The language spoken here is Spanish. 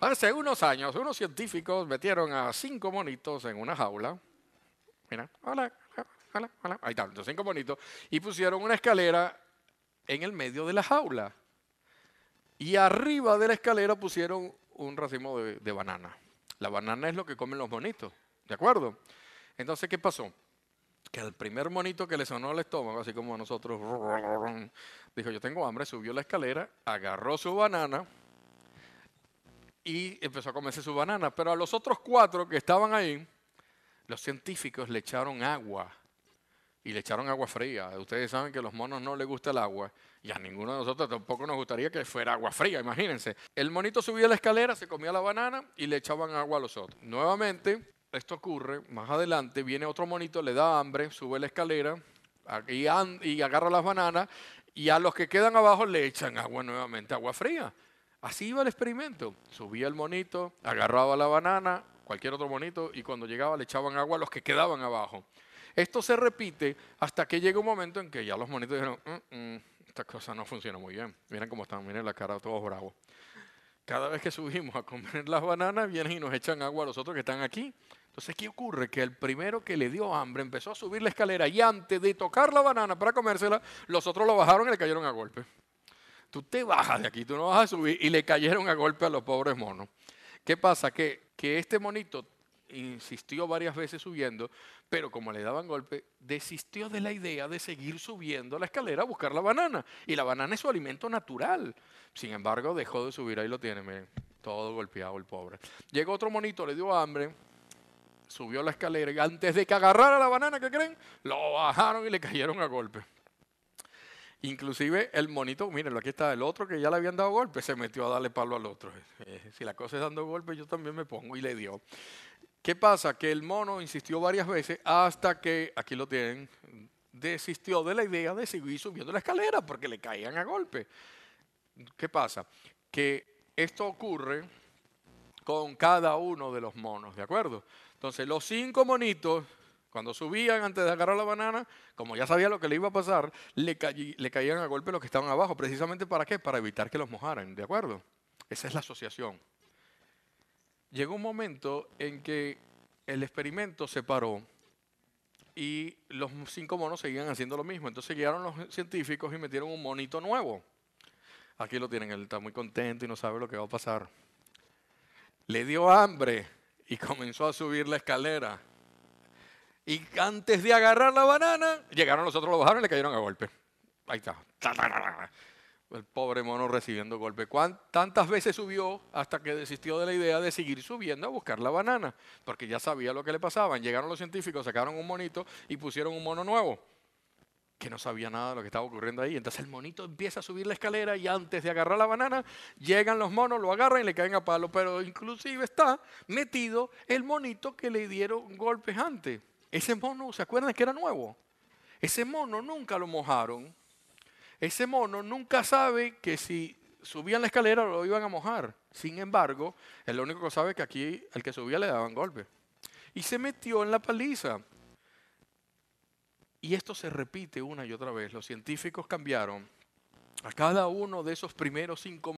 Hace unos años, unos científicos metieron a cinco monitos en una jaula. Mira, hola, hola, hola. Ahí están, cinco monitos. Y pusieron una escalera en el medio de la jaula. Y arriba de la escalera pusieron un racimo de, de banana. La banana es lo que comen los monitos, ¿de acuerdo? Entonces, ¿qué pasó? que al primer monito que le sonó el estómago, así como a nosotros, dijo, yo tengo hambre, subió la escalera, agarró su banana y empezó a comerse su banana. Pero a los otros cuatro que estaban ahí, los científicos le echaron agua y le echaron agua fría. Ustedes saben que a los monos no les gusta el agua y a ninguno de nosotros tampoco nos gustaría que fuera agua fría, imagínense. El monito subía la escalera, se comía la banana y le echaban agua a los otros. Nuevamente, esto ocurre, más adelante viene otro monito, le da hambre, sube la escalera y, agarra las bananas y a los que quedan abajo le echan agua nuevamente, agua fría. Así iba el experimento. Subía el monito, agarraba la banana, cualquier otro monito, y cuando llegaba le echaban agua a los que quedaban abajo. Esto se repite hasta que llega un momento en que ya los monitos dijeron, mm, mm, esta cosa no funciona muy bien. Miren cómo están, miren la cara todos bravos. Cada vez que subimos a comer las bananas, vienen y nos echan agua a los otros que están aquí. Entonces, ¿qué ocurre? Que el primero que le dio hambre empezó a subir la escalera y antes de tocar la banana para comérsela, los otros lo bajaron y le cayeron a golpe. Tú te bajas de aquí, tú no vas a subir y le cayeron a golpe a los pobres monos. ¿Qué pasa? Que, este monito insistió varias veces subiendo, pero como le daban golpe, desistió de la idea de seguir subiendo la escalera a buscar la banana. Y la banana es su alimento natural. Sin embargo, dejó de subir, ahí lo tiene, todo golpeado el pobre. Llegó otro monito, le dio hambre, subió la escalera y antes de que agarrara la banana, ¿qué creen? Lo bajaron y le cayeron a golpe. Inclusive el monito, miren, aquí está el otro que ya le habían dado golpe, se metió a darle palo al otro. Eh, si la cosa es dando golpe, yo también me pongo y le dio. ¿Qué pasa? Que el mono insistió varias veces hasta que, aquí lo tienen, desistió de la idea de seguir subiendo la escalera porque le caían a golpe. ¿Qué pasa? Que esto ocurre con cada uno de los monos, ¿de acuerdo? Entonces, los cinco monitos, cuando subían antes de agarrar la banana, como ya sabía lo que le iba a pasar, le, caían a golpe los que estaban abajo. ¿Precisamente para qué? Para evitar que los mojaran, ¿de acuerdo? Esa es la asociación. Llegó un momento en que el experimento se paró y los cinco monos seguían haciendo lo mismo. Entonces llegaron los científicos y metieron un monito nuevo. Aquí lo tienen, él está muy contento y no sabe lo que va a pasar. Le dio hambre y comenzó a subir la escalera. Y antes de agarrar la banana, llegaron los otros, lo bajaron y le cayeron a golpe. Ahí está. El pobre mono recibiendo golpe. Tantas veces subió hasta que desistió de la idea de seguir subiendo a buscar la banana, porque ya sabía lo que le pasaban. Llegaron los científicos, sacaron un monito y pusieron un mono nuevo que no sabía nada de lo que estaba ocurriendo ahí. Entonces el monito empieza a subir la escalera y antes de agarrar la banana, llegan los monos, lo agarran y le caen a palo. Pero inclusive está metido el monito que le dieron golpes antes. Ese mono, ¿se acuerdan que era nuevo? Ese mono nunca lo mojaron. Ese mono nunca sabe que si subían la escalera lo iban a mojar. Sin embargo, el único que sabe es que aquí el que subía le daban golpes. Y se metió en la paliza. Y esto se repite una y otra vez. Los científicos cambiaron a cada uno de esos primeros cinco